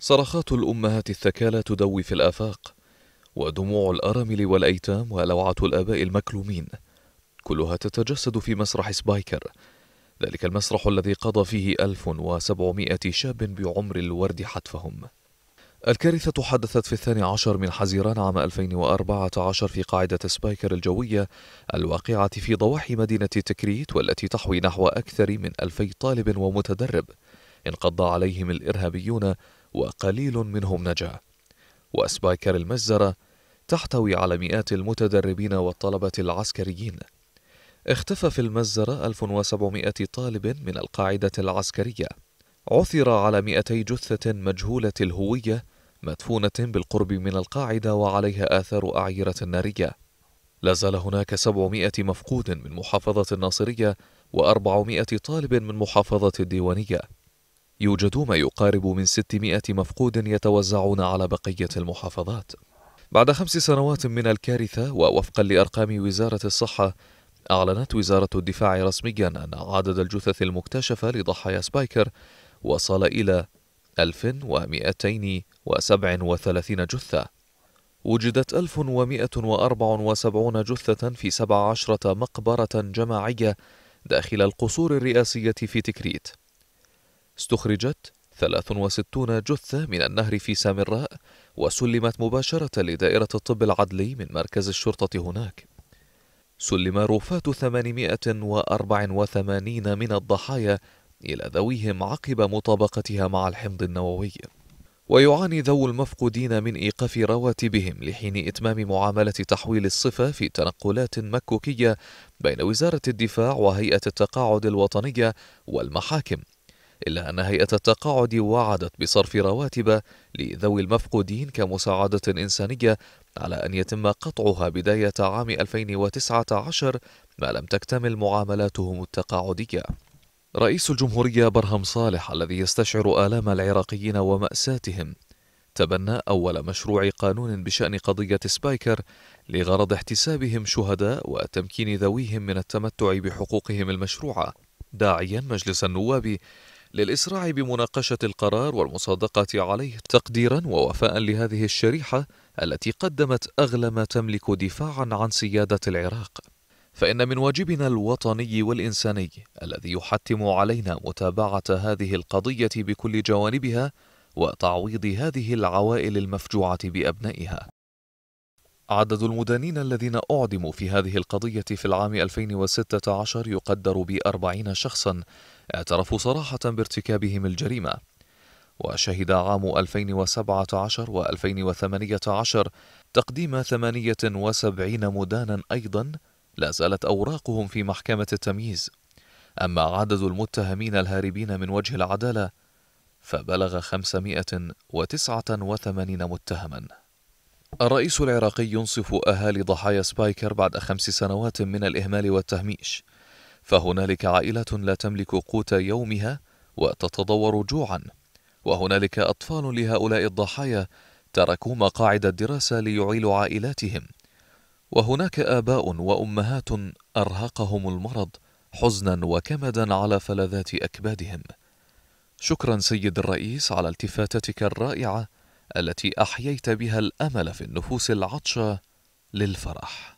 صرخات الأمهات الثكالى تدوي في الآفاق ودموع الأرامل والأيتام ولوعة الآباء المكلومين كلها تتجسد في مسرح سبايكر ذلك المسرح الذي قضى فيه 1700 شاب بعمر الورد حتفهم الكارثة حدثت في الثاني عشر من حزيران عام 2014 في قاعدة سبايكر الجوية الواقعة في ضواحي مدينة تكريت والتي تحوي نحو أكثر من ألفي طالب ومتدرب انقض عليهم الإرهابيون وقليل منهم نجا وأسبايكر المجزره تحتوي على مئات المتدربين والطلبة العسكريين اختفى في المجزره 1700 طالب من القاعدة العسكرية عثر على 200 جثة مجهولة الهوية مدفونة بالقرب من القاعدة وعليها آثار أعيرة نارية لازال هناك 700 مفقود من محافظة الناصرية و400 طالب من محافظة الديوانية يوجد ما يقارب من 600 مفقود يتوزعون على بقية المحافظات بعد خمس سنوات من الكارثة ووفقا لأرقام وزارة الصحة أعلنت وزارة الدفاع رسميا أن عدد الجثث المكتشفة لضحايا سبايكر وصل إلى 1237 جثة وجدت 1174 جثة في 17 مقبرة جماعية داخل القصور الرئاسية في تكريت استخرجت 63 جثة من النهر في سامراء وسلمت مباشرة لدائرة الطب العدلي من مركز الشرطة هناك سلم رفات 884 من الضحايا إلى ذويهم عقب مطابقتها مع الحمض النووي ويعاني ذو المفقودين من إيقاف رواتبهم لحين إتمام معاملة تحويل الصفة في تنقلات مكوكية بين وزارة الدفاع وهيئة التقاعد الوطنية والمحاكم إلا أن هيئة التقاعد وعدت بصرف رواتب لذوي المفقودين كمساعدة إنسانية على أن يتم قطعها بداية عام 2019 ما لم تكتمل معاملاتهم التقاعدية رئيس الجمهورية برهم صالح الذي يستشعر آلام العراقيين ومأساتهم تبنى أول مشروع قانون بشأن قضية سبايكر لغرض احتسابهم شهداء وتمكين ذويهم من التمتع بحقوقهم المشروعة داعيا مجلس النواب للإسراع بمناقشة القرار والمصادقة عليه تقديرا ووفاء لهذه الشريحة التي قدمت أغلى ما تملك دفاعا عن سيادة العراق فإن من واجبنا الوطني والإنساني الذي يحتم علينا متابعة هذه القضية بكل جوانبها وتعويض هذه العوائل المفجوعة بأبنائها عدد المدانين الذين أعدموا في هذه القضية في العام 2016 يقدر بأربعين شخصا اعترفوا صراحة بارتكابهم الجريمة وشهد عام 2017 و 2018 تقديم 78 مدانا أيضا لا زالت أوراقهم في محكمة التمييز أما عدد المتهمين الهاربين من وجه العدالة فبلغ 589 متهماً الرئيس العراقي ينصف أهالي ضحايا سبايكر بعد خمس سنوات من الإهمال والتهميش فهنالك عائلة لا تملك قوت يومها وتتضور جوعا وهنالك أطفال لهؤلاء الضحايا تركوا مقاعد الدراسة ليعيلوا عائلاتهم وهناك آباء وأمهات أرهقهم المرض حزنا وكمدا على فلذات أكبادهم شكرا سيد الرئيس على التفاتتك الرائعة التي احييت بها الامل في النفوس العطشه للفرح